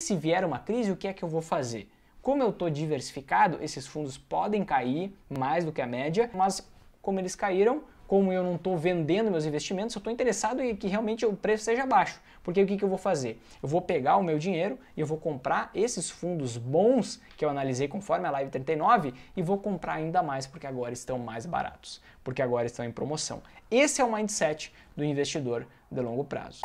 Se vier uma crise, o que é que eu vou fazer? Como eu estou diversificado, esses fundos podem cair mais do que a média, mas como eles caíram, como eu não estou vendendo meus investimentos, eu estou interessado em que realmente o preço seja baixo. Porque o que, que, eu vou fazer? Eu vou pegar o meu dinheiro e eu vou comprar esses fundos bons que eu analisei conforme a Live 39 e vou comprar ainda mais porque agora estão mais baratos, porque agora estão em promoção. Esse é o mindset do investidor de longo prazo.